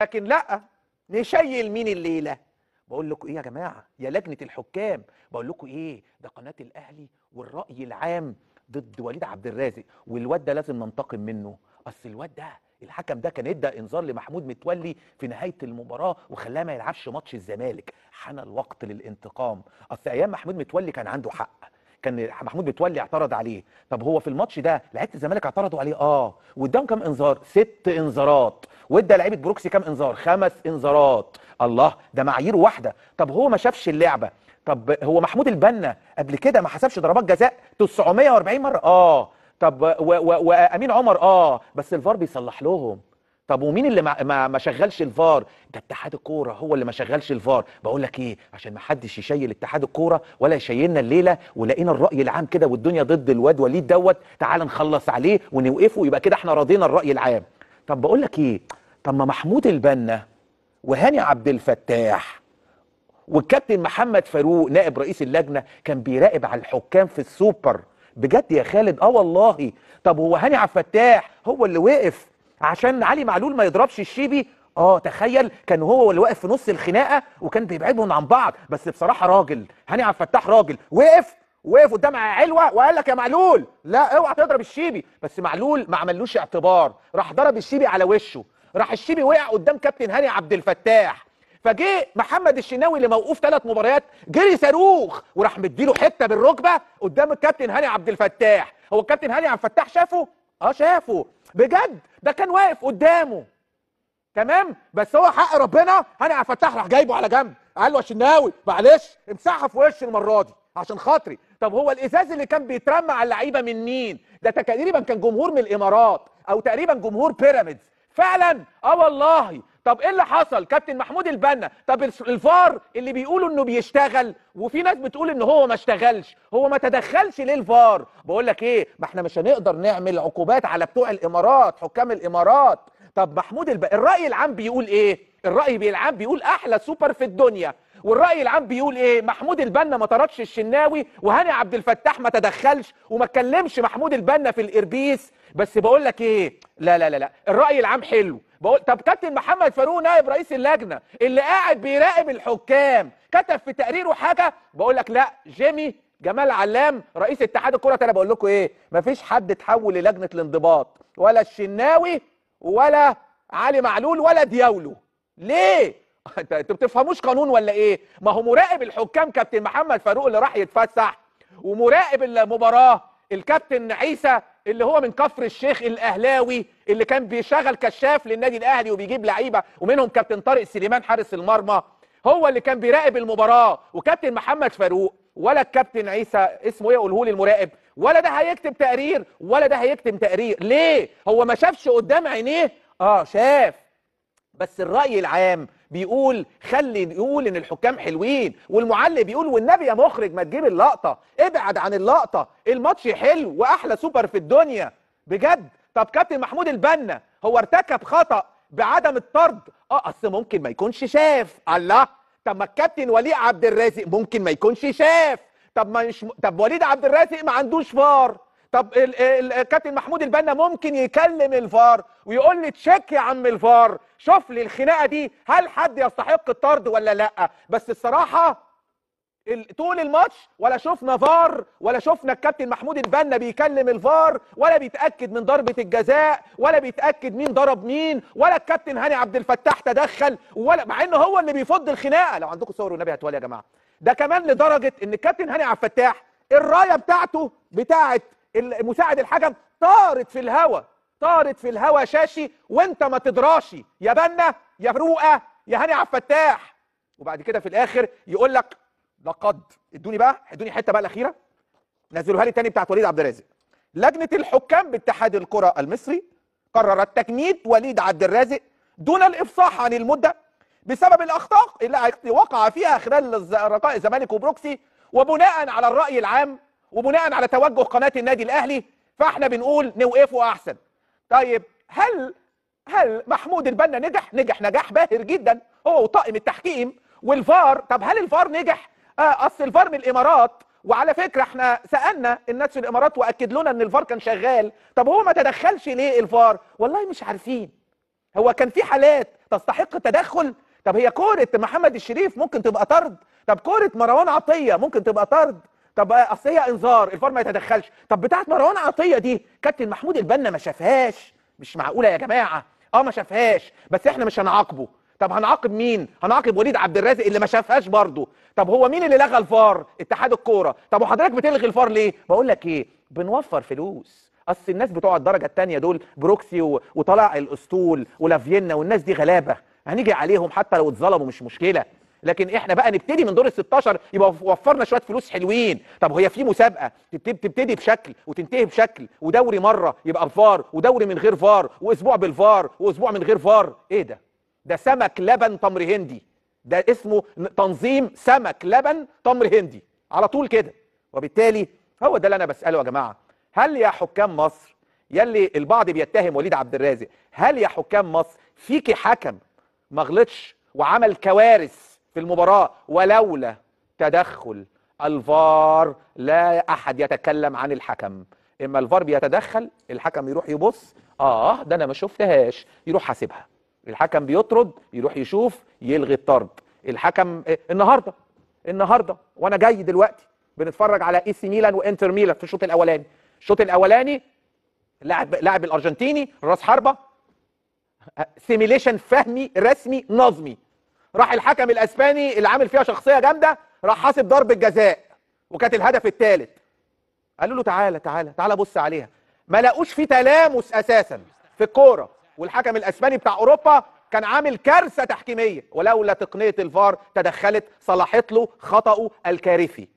لكن لا نشيل مين الليله بقول لكم ايه يا جماعه يا لجنه الحكام بقول لكم ايه ده قناه الاهلي والراي العام ضد وليد عبد الرازق والواد ده لازم ننتقم منه اصل الواد ده الحكم ده كان ادى انذار لمحمود متولي في نهايه المباراه وخلاه ما يلعبش ماتش الزمالك حان الوقت للانتقام اصل ايام محمود متولي كان عنده حق كان محمود بتولي اعترض عليه طب هو في الماتش ده لعيبه الزمالك اعترضوا عليه اه واداهم كام انذار ست انذارات وادى لعيبه بروكسي كام انذار خمس انذارات الله ده معايير واحده طب هو ما شافش اللعبه طب هو محمود البنا قبل كده ما حسبش ضربات جزاء 940 مره اه طب وامين عمر اه بس الفار بيصلح لهم طب ومين اللي ما, ما, شغلش الفار ده اتحاد الكوره هو اللي ما شغلش الفار بقول لك ايه عشان ما حدش يشيل اتحاد الكوره ولا يشيلنا الليله ولقينا الراي العام كده والدنيا ضد الواد وليد دوت تعال نخلص عليه ونوقفه يبقى كده احنا راضينا الراي العام طب بقول لك ايه طب ما محمود البنا وهاني عبد الفتاح والكابتن محمد فاروق نائب رئيس اللجنه كان بيراقب على الحكام في السوبر بجد يا خالد اه والله طب هو هاني عبد الفتاح هو اللي وقف عشان علي معلول ما يضربش الشيبي اه تخيل كان هو اللي واقف في نص الخناقه وكان بيبعدهم عن بعض بس بصراحه راجل هاني عبد الفتاح راجل وقف وقف قدام علوه وقال لك يا معلول لا اوعى تضرب الشيبي بس معلول ما عملوش اعتبار راح ضرب الشيبي على وشه راح الشيبي وقع قدام كابتن هاني عبد الفتاح فجه محمد الشناوي اللي موقوف ثلاث مباريات جري صاروخ وراح مديله حته بالركبه قدام الكابتن هاني عبد الفتاح هو الكابتن هاني عبد الفتاح شافه اه شافه بجد ده كان واقف قدامه تمام بس هو حق ربنا انا فتح راح جايبه على جنب قال له الشناوي معلش امسحها في وشي المره دي عشان خاطري طب هو الازاز اللي كان بيترمى على اللعيبه من مين ده تقريبا كان جمهور من الامارات او تقريبا جمهور بيراميدز فعلا اه والله طب ايه اللي حصل كابتن محمود البنا طب الفار اللي بيقولوا انه بيشتغل وفي ناس بتقول ان هو ما اشتغلش هو ما تدخلش ليه الفار بقول لك ايه ما احنا مش هنقدر نعمل عقوبات على بتوع الامارات حكام الامارات طب محمود الب... الراي العام بيقول ايه الراي العام بيقول احلى سوبر في الدنيا والراي العام بيقول ايه محمود البنا ما طردش الشناوي وهاني عبد الفتاح ما تدخلش وما اتكلمش محمود البنا في الاربيس بس بقول لك ايه لا لا لا لا الراي العام حلو بقول طب كابتن محمد فاروق نائب رئيس اللجنه اللي قاعد بيراقب الحكام كتب في تقريره حاجه بقول لك لا جيمي جمال علام رئيس اتحاد الكره انا بقول لكم ايه مفيش حد اتحول للجنه الانضباط ولا الشناوي ولا علي معلول ولا دياولو ليه انتوا بتفهموش قانون ولا ايه ما هو مراقب الحكام كابتن محمد فاروق اللي راح يتفسح ومراقب المباراه الكابتن عيسى اللي هو من كفر الشيخ الاهلاوي اللي كان بيشغل كشاف للنادي الاهلي وبيجيب لعيبه ومنهم كابتن طارق سليمان حارس المرمى هو اللي كان بيراقب المباراه وكابتن محمد فاروق ولا الكابتن عيسى اسمه ايه قوله لي المراقب ولا ده هيكتب تقرير ولا ده هيكتب تقرير ليه هو ما شافش قدام عينيه اه شاف بس الراي العام بيقول خلي يقول ان الحكام حلوين والمعلق بيقول والنبي يا مخرج ما تجيب اللقطه ابعد عن اللقطه الماتش حلو واحلى سوبر في الدنيا بجد طب كابتن محمود البنا هو ارتكب خطا بعدم الطرد اه اصل ممكن ما يكونش شاف الله طب ما الكابتن وليد عبد الرازق ممكن ما يكونش شاف طب ما مش... طب وليد عبد الرازق ما عندوش فار طب الكابتن محمود البنا ممكن يكلم الفار ويقول لي تشيك يا عم الفار شوف لي الخناقه دي هل حد يستحق الطرد ولا لا بس الصراحه طول الماتش ولا شفنا فار ولا شفنا الكابتن محمود البنا بيكلم الفار ولا بيتاكد من ضربه الجزاء ولا بيتاكد مين ضرب مين ولا الكابتن هاني عبد الفتاح تدخل ولا مع ان هو اللي بيفض الخناقه لو عندكم صور والنبي هتولي يا جماعه ده كمان لدرجه ان الكابتن هاني عبد الفتاح الرايه بتاعته بتاعت مساعد الحكم طارت في الهوا طارت في الهوا شاشي وانت ما تدراشي يا بنا يا فروقه يا هاني عبد الفتاح وبعد كده في الاخر يقول لك لقد ادوني بقى ادوني حته بقى الاخيره نزلوها لي تاني بتاعت وليد عبد الرازق لجنه الحكام باتحاد الكره المصري قررت تجنيد وليد عبد الرازق دون الافصاح عن المده بسبب الاخطاء اللي وقع فيها خلال رقاء الزمالك وبروكسي وبناء على الراي العام وبناء على توجه قناه النادي الاهلي فاحنا بنقول نوقفه احسن طيب هل هل محمود البنا نجح نجح نجاح باهر جدا هو وطاقم التحكيم والفار طب هل الفار نجح آه اصل الفار من الامارات وعلى فكره احنا سالنا الناس في الامارات واكد لنا ان الفار كان شغال طب هو ما تدخلش ليه الفار والله مش عارفين هو كان في حالات تستحق التدخل طب هي كوره محمد الشريف ممكن تبقى طرد طب كوره مروان عطيه ممكن تبقى طرد طب آه، اصل هي انذار الفار ما يتدخلش طب بتاعه مروان عطيه دي كابتن محمود البنا ما شافهاش مش معقوله يا جماعه اه ما شافهاش بس احنا مش هنعاقبه طب هنعاقب مين هنعاقب وليد عبد الرازق اللي ما شافهاش برضه طب هو مين اللي لغى الفار اتحاد الكوره طب وحضرتك بتلغي الفار ليه بقول لك ايه بنوفر فلوس اصل الناس بتوع الدرجه الثانيه دول بروكسي و... وطلع الاسطول ولافينا والناس دي غلابه هنيجي عليهم حتى لو اتظلموا مش مشكله لكن احنا بقى نبتدي من دور ال 16 يبقى وفرنا شويه فلوس حلوين طب هي في مسابقه تبتدي بشكل وتنتهي بشكل ودوري مره يبقى بفار ودوري من غير فار واسبوع بالفار واسبوع من غير فار ايه ده ده سمك لبن تمر هندي ده اسمه تنظيم سمك لبن تمر هندي على طول كده وبالتالي هو ده اللي انا بساله يا جماعه هل يا حكام مصر يلي البعض بيتهم وليد عبد الرازق هل يا حكام مصر فيكي حكم ما غلطش وعمل كوارث في المباراة ولولا تدخل الفار لا أحد يتكلم عن الحكم إما الفار بيتدخل الحكم يروح يبص آه ده أنا ما شفتهاش يروح حاسبها الحكم بيطرد يروح يشوف يلغي الطرد الحكم آه، النهارده النهارده وانا جاي دلوقتي بنتفرج على اي سي ميلان وانتر ميلان في الشوط الاولاني الشوط الاولاني لاعب لاعب الارجنتيني راس حربه سيميليشن آه، فهمي رسمي نظمي راح الحكم الاسباني اللي عامل فيها شخصيه جامده راح حاسب ضربه جزاء وكانت الهدف الثالث قالوا له تعالى تعالى تعالى بص عليها ما لاقوش في تلامس اساسا في الكوره والحكم الاسباني بتاع اوروبا كان عامل كارثه تحكيميه ولولا تقنيه الفار تدخلت صلحت له خطاه الكارثي